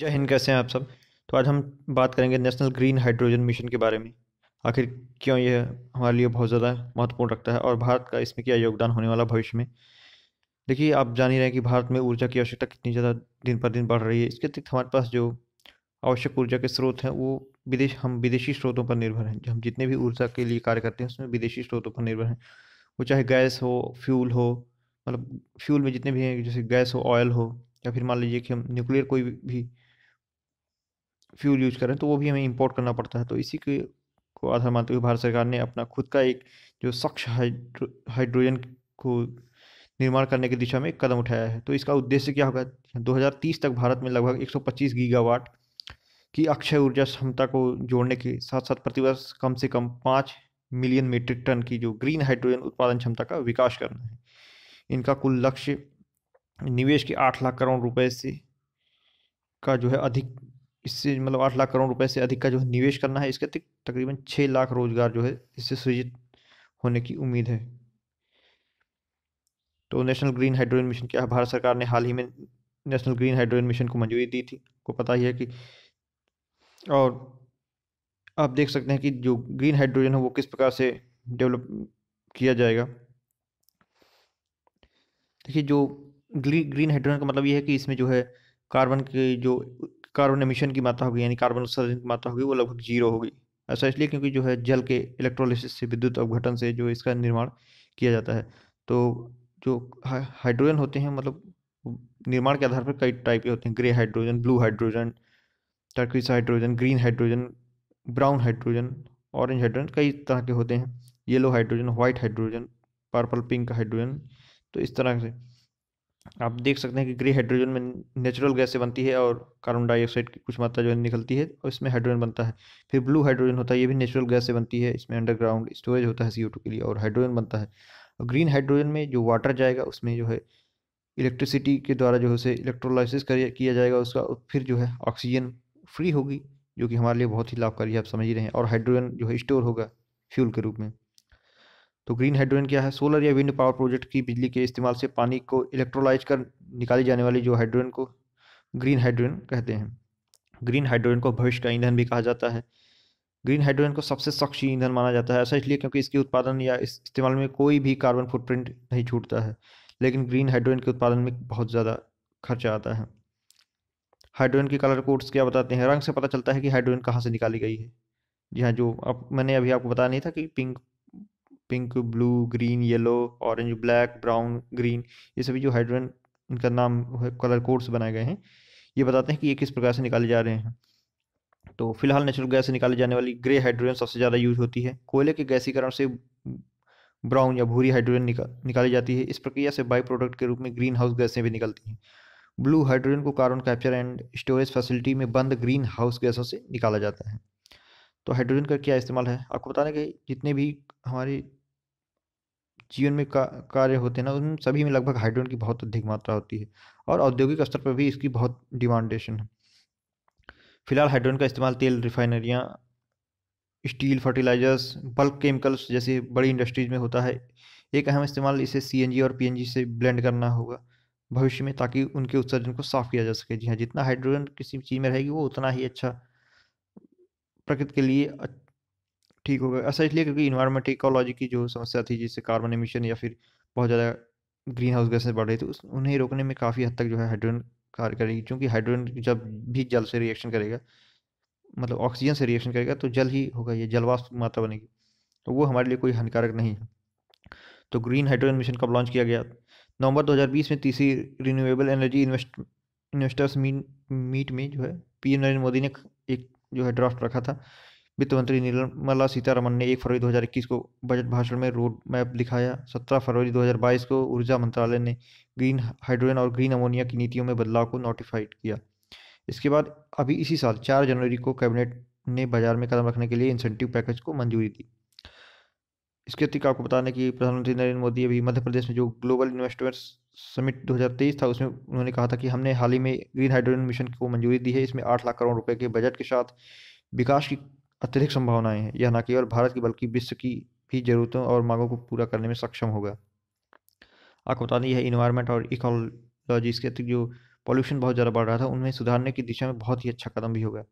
जय हिंद कैसे हैं आप सब तो आज हम बात करेंगे नेशनल ग्रीन हाइड्रोजन मिशन के बारे में आखिर क्यों यह हमारे लिए बहुत ज़्यादा महत्वपूर्ण रखता है और भारत का इसमें क्या योगदान होने वाला भविष्य में देखिए आप जान ही रहे हैं कि भारत में ऊर्जा की आवश्यकता कितनी ज़्यादा दिन पर दिन बढ़ रही है इसके अतिरिक्त हमारे पास जो आवश्यक ऊर्जा के स्रोत हैं वो विदेश हम विदेशी स्रोतों पर निर्भर हैं हम जितने भी ऊर्जा के लिए कार्य करते हैं उसमें विदेशी स्रोतों पर निर्भर हैं वो चाहे गैस हो फ्यूल हो मतलब फ्यूल में जितने भी हैं जैसे गैस हो ऑयल हो या फिर मान लीजिए कि हम न्यूक्लियर कोई भी फ्यूल यूज कर रहे हैं तो वो भी हमें इम्पोर्ट करना पड़ता है तो इसी के को आधार मानते हुए भारत सरकार ने अपना खुद का एक जो स्वच्छ हाइड्रो हाइड्रोजन को निर्माण करने की दिशा में एक कदम उठाया है तो इसका उद्देश्य क्या होगा 2030 तक भारत में लगभग 125 गीगावाट की अक्षय ऊर्जा क्षमता को जोड़ने के साथ साथ प्रतिवर्ष कम से कम पाँच मिलियन मीट्रिक टन की जो ग्रीन हाइड्रोजन उत्पादन क्षमता का विकास करना है इनका कुल लक्ष्य निवेश के आठ लाख करोड़ रुपए से का जो है अधिक इससे मतलब आठ लाख करोड़ रुपए से अधिक का जो निवेश करना है इसके अतिरिक्त तकरीबन छः लाख रोजगार जो है इससे सृजित होने की उम्मीद है तो नेशनल ग्रीन हाइड्रोजन मिशन क्या है भारत सरकार ने हाल ही में नेशनल ग्रीन हाइड्रोजन मिशन को मंजूरी दी थी को पता ही है कि और आप देख सकते हैं कि जो ग्रीन हाइड्रोजन है वो किस प्रकार से डेवलप किया जाएगा देखिए जो ग्रीन ग्रीन हाइड्रोजन का मतलब ये है कि इसमें जो है कार्बन की जो कार्बन एमिशन की मात्रा होगी यानी कार्बन उत्सर्जन की मात्रा होगी वो लगभग जीरो होगी ऐसा इसलिए क्योंकि जो है जल के इलेक्ट्रोलिसिस से विद्युत अवघटन से जो इसका निर्माण किया जाता है तो जो हाइड्रोजन होते हैं मतलब निर्माण के आधार पर कई टाइप के होते हैं grey hydrogen blue hydrogen turquoise hydrogen green hydrogen brown hydrogen orange hydrogen कई तरह के होते हैं yellow hydrogen white hydrogen purple pink hydrogen तो इस तरह से आप देख सकते हैं कि ग्रे हाइड्रोजन में नेचुरल गैस से बनती है और कार्बन डाइऑक्साइड की कुछ मात्रा जो है निकलती है और इसमें हाइड्रोजन बनता है फिर ब्लू हाइड्रोजन होता है ये भी नेचुरल गैस से बनती है इसमें अंडरग्राउंड स्टोरेज होता है सी के लिए और हाइड्रोजन बनता है और ग्रीन हाइड्रोजन में जो वाटर जाएगा उसमें जो है इलेक्ट्रिसिटी के द्वारा जो है उसे इलेक्ट्रोलाइसिस किया जाएगा उसका फिर जो है ऑक्सीजन फ्री होगी जो कि हमारे लिए बहुत ही लाभकारी है आप समझ रहे हैं और हाइड्रोजन जो है स्टोर होगा फ्यूल के रूप में तो ग्रीन हाइड्रोजन क्या है सोलर या विंड पावर प्रोजेक्ट की बिजली के इस्तेमाल से पानी को इलेक्ट्रोलाइज कर निकाली जाने वाली जो हाइड्रोजन को ग्रीन हाइड्रोजन कहते हैं ग्रीन हाइड्रोजन को भविष्य का ईंधन भी कहा जाता है ग्रीन हाइड्रोजन को सबसे सक्ष ईंधन माना जाता है ऐसा इसलिए क्योंकि इसके उत्पादन या इस इस्तेमाल में कोई भी कार्बन फुटप्रिंट नहीं छूटता है लेकिन ग्रीन हाइड्रोजन के उत्पादन में बहुत ज़्यादा खर्चा आता है हाइड्रोजन के कलर कोड्स क्या बताते हैं रंग से पता चलता है कि हाइड्रोजन कहाँ से निकाली गई है जी हाँ जो अब मैंने अभी आपको बताया नहीं था कि pink pink blue green yellow orange black brown green ये सभी जो हाइड्रोजन इनका नाम कलर कोड्स बनाए गए हैं ये बताते हैं कि ये किस प्रकार से निकाले जा रहे हैं तो फिलहाल नेचुरल गैस से निकाली जाने वाली ग्रे हाइड्रोजन सबसे ज़्यादा यूज होती है कोयले के गैसीकरण से ब्राउन या भूरी हाइड्रोजन निका, निकाली जाती है इस प्रक्रिया से बाई प्रोडक्ट के रूप में ग्रीन हाउस गैसें भी निकलती हैं ब्लू हाइड्रोजन को carbon capture and storage facility में बंद ग्रीन हाउस गैसों से निकाला जाता है तो हाइड्रोजन का क्या इस्तेमाल है आपको बता दें कि जितने भी हमारे जीवन में का कार्य होते हैं ना उन सभी में लगभग हाइड्रोजन की बहुत अधिक मात्रा होती है और औद्योगिक स्तर पर भी इसकी बहुत डिमांडेशन है फिलहाल हाइड्रोजन का इस्तेमाल तेल रिफाइनरियाँ स्टील फर्टिलाइजर्स बल्क केमिकल्स जैसे बड़ी इंडस्ट्रीज में होता है एक अहम इस्तेमाल इसे सी और पी से ब्लेंड करना होगा भविष्य में ताकि उनके उत्सर्जन को साफ किया जा सके जी हाँ जितना हाइड्रोजन किसी चीज़ में रहेगी वो उतना ही अच्छा प्रकृति के लिए ठीक होगा ऐसा इसलिए क्योंकि इन्वायरमेंट इकोलॉजी की जो समस्या थी जिससे कार्बन एमिशन या फिर बहुत ज़्यादा ग्रीन हाउस गैसें बढ़ रही थी उस उन्हें रोकने में काफ़ी हद तक जो है हाइड्रोजन कार्य करेगी क्योंकि हाइड्रोजन जब भी जल से रिएक्शन करेगा मतलब ऑक्सीजन से रिएक्शन करेगा तो जल ही होगा ये जलवाष्प मात्रा बनेगी तो वो हमारे लिए कोई हानिकारक नहीं है तो ग्रीन हाइड्रोजन मिशन कब लॉन्च किया गया नवंबर 2020 में तीसरी renewable energy invest investors meet meet में जो है पीएम नरेंद्र मोदी ने एक जो है ड्राफ्ट रखा था वित्त मंत्री निर्मला सीतारमण ने 1 फरवरी 2021 को बजट भाषण में रोड मैप दिखाया 17 फरवरी 2022 को ऊर्जा मंत्रालय ने ग्रीन हाइड्रोजन और ग्रीन अमोनिया की नीतियों में बदलाव को नोटिफाइड किया इसके बाद अभी इसी साल 4 जनवरी को कैबिनेट ने बाजार में कदम रखने के लिए इंसेंटिव पैकेज को मंजूरी दी इसके अतिरिक्त आपको बता दें कि प्रधानमंत्री नरेंद्र मोदी अभी मध्य प्रदेश में जो ग्लोबल इन्वेस्टमेंट समिट 2023 था उसमें उन्होंने कहा था कि हमने हाल ही में ग्रीन हाइड्रोजन मिशन को मंजूरी दी है इसमें आठ लाख करोड़ रुपए के बजट के साथ विकास की अत्यधिक संभावनाएं हैं यह न केवल भारत की बल्कि विश्व की भी जरूरतों और मांगों को पूरा करने में सक्षम होगा आपको बता दें यह इन्वायरमेंट और इकोलॉजी के अतिरिक्त जो पॉल्यूशन बहुत ज़्यादा बढ़ रहा था उनमें सुधारने की दिशा में बहुत ही अच्छा कदम भी होगा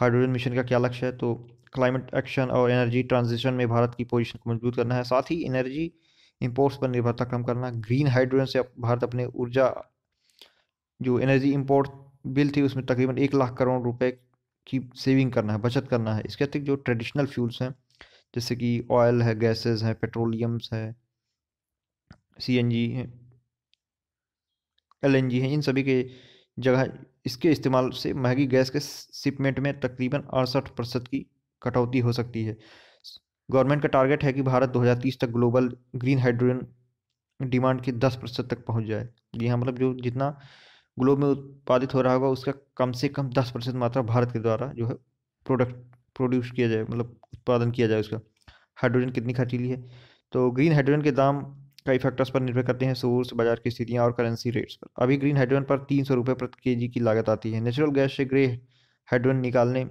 हाइड्रोजन मिशन का क्या लक्ष्य है तो क्लाइमेट एक्शन और एनर्जी ट्रांजिशन में भारत की पोजिशन को मजबूत करना है साथ ही एनर्जी इम्पोर्ट्स पर निर्भरता कम करना ग्रीन हाइड्रोजन से भारत अपने ऊर्जा जो एनर्जी इम्पोर्ट बिल थी उसमें तकरीबन एक लाख करोड़ रुपए की सेविंग करना है बचत करना है इसके अतिरिक्त जो ट्रेडिशनल फ्यूल्स हैं जैसे कि ऑयल है गैसेस हैं पेट्रोलियम्स है सी एन जी है एल एन जी है इन सभी के जगह इसके इस्तेमाल से महंगी गैस के शिपमेंट में तकरीबन अड़सठ प्रतिशत की कटौती हो सकती है गवर्नमेंट का टारगेट है कि भारत 2030 तक ग्लोबल ग्रीन हाइड्रोजन डिमांड के 10 प्रतिशत तक पहुंच जाए जी हाँ मतलब जो जितना ग्लोब में उत्पादित हो रहा होगा उसका कम से कम दस परसेंट मात्रा भारत के द्वारा जो है प्रोडक्ट प्रोड्यूस किया जाए मतलब उत्पादन किया जाए उसका हाइड्रोजन कितनी खर्चीली है तो ग्रीन हाइड्रोजन के दाम कई फैक्टर्स पर निर्भर करते हैं सोर्स बाजार की स्थितियाँ और करेंसी रेट्स पर अभी ग्रीन हाइड्रोजन पर तीन सौ रुपये प्रति के जी की लागत आती है नेचुरल गैस से ग्रे हाइड्रोजन निकालने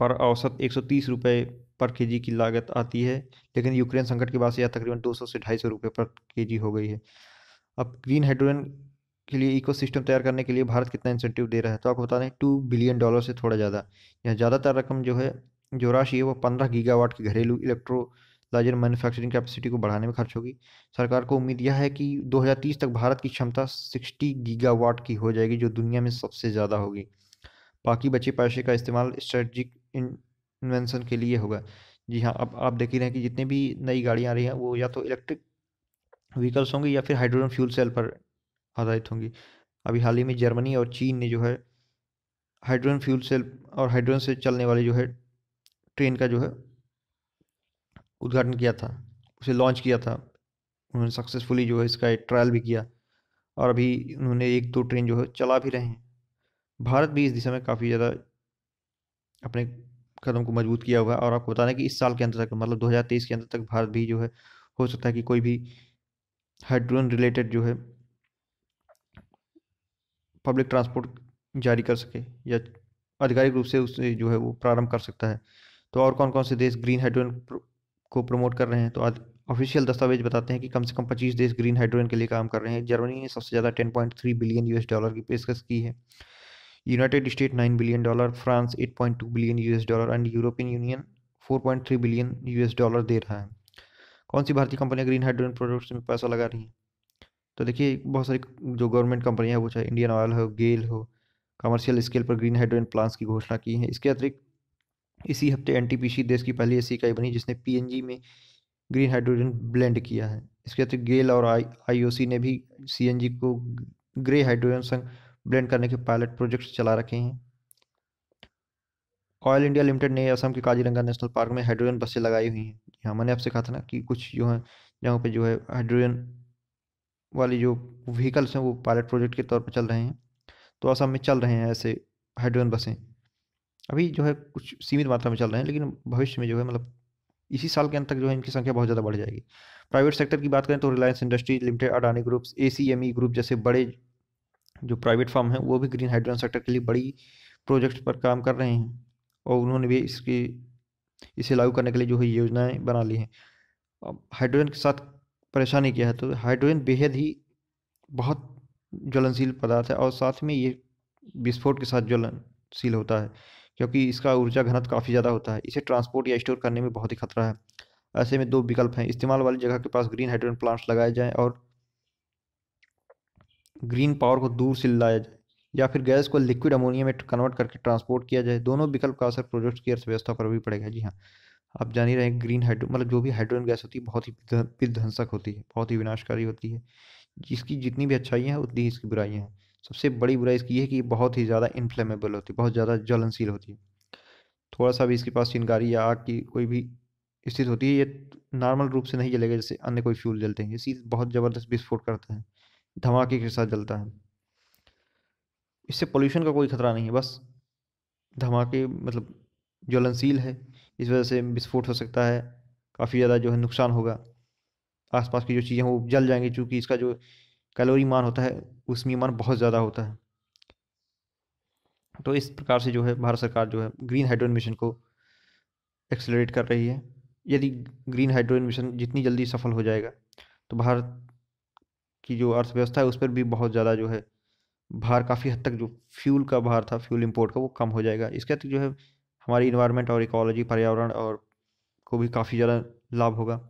पर औसत एक सौ तीस रुपये पर के की लागत आती है लेकिन यूक्रेन संकट के बाद से यह तकरीबन दो सौ से ढाई सौ रुपये पर के हो गई है अब ग्रीन हाइड्रोजन के लिए सिस्टम तैयार करने के लिए भारत कितना इंसेंटिव दे रहा है तो आपको बता दें टू बिलियन डॉलर से थोड़ा ज़्यादा यहाँ ज़्यादातर रकम जो है जो राशि है वो पंद्रह गीगावाट की घरेलू इलेक्ट्रो लार्जर मैन्युफैक्चरिंग कैपेसिटी को बढ़ाने में खर्च होगी सरकार को उम्मीद यह है कि 2030 तक भारत की क्षमता 60 गीगावाट की हो जाएगी जो दुनिया में सबसे ज़्यादा होगी बाकी बचे पैसे का इस्तेमाल स्ट्रेटजिक इन्वेंशन के लिए होगा जी हाँ अब आप देख ही रहे हैं कि जितने भी नई गाड़ियाँ आ रही हैं वो या तो इलेक्ट्रिक व्हीकल्स होंगी या फिर हाइड्रोजन फ्यूल सेल पर आधारित होंगी अभी हाल ही में जर्मनी और चीन ने जो है हाइड्रोजन फ्यूल सेल और हाइड्रोजन से चलने वाली जो है ट्रेन का जो है उद्घाटन किया था उसे लॉन्च किया था उन्होंने सक्सेसफुली जो है इसका एक ट्रायल भी किया और अभी उन्होंने एक दो ट्रेन जो है चला भी रहे हैं भारत भी इस दिशा में काफ़ी ज़्यादा अपने कदम को मजबूत किया हुआ है और आपको बताना कि इस साल के अंत तक मतलब 2023 के अंत तक भारत भी जो है हो सकता है कि कोई भी हाइड्रोजन रिलेटेड जो है पब्लिक ट्रांसपोर्ट जारी कर सके या आधिकारिक रूप से उसे जो है वो प्रारंभ कर सकता है तो और कौन कौन से देश ग्रीन हाइड्रोजन को प्रमोट कर रहे हैं तो ऑफिशियल दस्तावेज बताते हैं कि कम से कम पच्चीस देश ग्रीन हाइड्रोजन के लिए काम कर रहे हैं जर्मनी ने सबसे ज़्यादा थ्री बिलियन यूएस डॉलर की पेशकश की है United State nine billion dollar France two billion US dollar and European Union three billion US dollar दे रहा है कौन सी भारतीय कंपनियां ग्रीन हाइड्रोजन प्रोजेक्ट्स में पैसा लगा रही हैं तो देखिए बहुत सारी जो गवर्नमेंट कंपनियाँ हैं वो चाहे इंडियन ऑयल हो गेल हो कमर्शियल स्केल पर ग्रीन हाइड्रोजन प्लांट्स की घोषणा की है इसके अतिरिक्त इसी हफ्ते एन देश की पहली ऐसी इकाई बनी जिसने पी में ग्रीन हाइड्रोजन ब्लेंड किया है इसके अतिरिक्त गेल और आई आई ने भी सी को ग्रे हाइड्रोजन संग ब्लेंड करने के पायलट प्रोजेक्ट्स चला रखे हैं ऑयल इंडिया लिमिटेड ने असम के काजीरंगा नेशनल पार्क में हाइड्रोजन बसें लगाई हुई हैं हाँ मैंने आपसे कहा था ना कि कुछ जो है जहाँ पे जो है हाइड्रोजन वाले जो व्हीकल्स हैं वो पायलट प्रोजेक्ट के तौर पर चल रहे हैं तो असम में चल रहे हैं ऐसे हाइड्रोजन बसें अभी जो है कुछ सीमित मात्रा में चल रहे हैं लेकिन भविष्य में जो है मतलब इसी साल के अंत तक जो है इनकी संख्या बहुत ज़्यादा बढ़ जाएगी प्राइवेट सेक्टर की बात करें तो Reliance industries limited Adani groups A C group जैसे बड़े जो प्राइवेट फॉर्म हैं वो भी ग्रीन हाइड्रोजन सेक्टर के लिए बड़ी प्रोजेक्ट पर काम कर रहे हैं और उन्होंने भी इसकी इसे लागू करने के लिए जो है योजनाएं बना ली हैं हाइड्रोजन के साथ परेशानी किया है तो हाइड्रोजन बेहद ही बहुत ज्वलनशील पदार्थ है और साथ में ये विस्फोट के साथ ज्वलनशील होता है क्योंकि इसका ऊर्जा घनत्व काफ़ी ज़्यादा होता है इसे ट्रांसपोर्ट या स्टोर करने में बहुत ही खतरा है ऐसे में दो विकल्प हैं इस्तेमाल वाली जगह के पास ग्रीन हाइड्रोजन प्लांट्स लगाए जाएँ और ग्रीन पावर को दूर से लाया जाए या फिर गैस को लिक्विड अमोनिया में कन्वर्ट करके ट्रांसपोर्ट किया जाए दोनों विकल्प का असर प्रोजेक्ट की अर्थव्यवस्था पर भी पड़ेगा जी हाँ आप जान ही रहे ग्रीन हाइड्रो मतलब जो भी हाइड्रोजन गैस होती है बहुत ही विध्वंसक होती है बहुत ही विनाशकारी होती है इसकी जितनी भी अच्छाइयाँ हैं उतनी ही इसकी बुराइयाँ हैं सबसे बड़ी बुराई इसकी ये है कि बहुत ही ज़्यादा इन्फ्लेमेबल होती है बहुत ज़्यादा ज्वलनशील होती है थोड़ा सा भी इसके पास चिनकारी या आग की कोई भी स्थिति होती है ये नॉर्मल रूप से नहीं जलेगा जैसे अन्य कोई फ्यूल जलते हैं ये चीज़ बहुत ज़बरदस्त विस्फोट करता है धमाके के साथ जलता है इससे पोल्यूशन का कोई खतरा नहीं है बस धमाके मतलब ज्वलनशील है इस वजह से विस्फोट हो सकता है काफ़ी ज़्यादा जो है नुकसान होगा आसपास की जो चीज़ें हैं वो जल जाएंगी चूँकि इसका जो कैलोरी मान होता है उसमें मान बहुत ज़्यादा होता है तो इस प्रकार से जो है भारत सरकार जो है ग्रीन हाइड्रोजन मिशन को एक्सेलरेट कर रही है यदि ग्रीन हाइड्रोजन मिशन जितनी जल्दी सफल हो जाएगा तो भारत की जो अर्थव्यवस्था है उस पर भी बहुत ज़्यादा जो है भार काफ़ी हद तक जो फ्यूल का भार था फ्यूल इंपोर्ट का वो कम हो जाएगा इसके अतिरिक्त जो है हमारी इन्वायरमेंट और इकोलॉजी पर्यावरण और को भी काफ़ी ज़्यादा लाभ होगा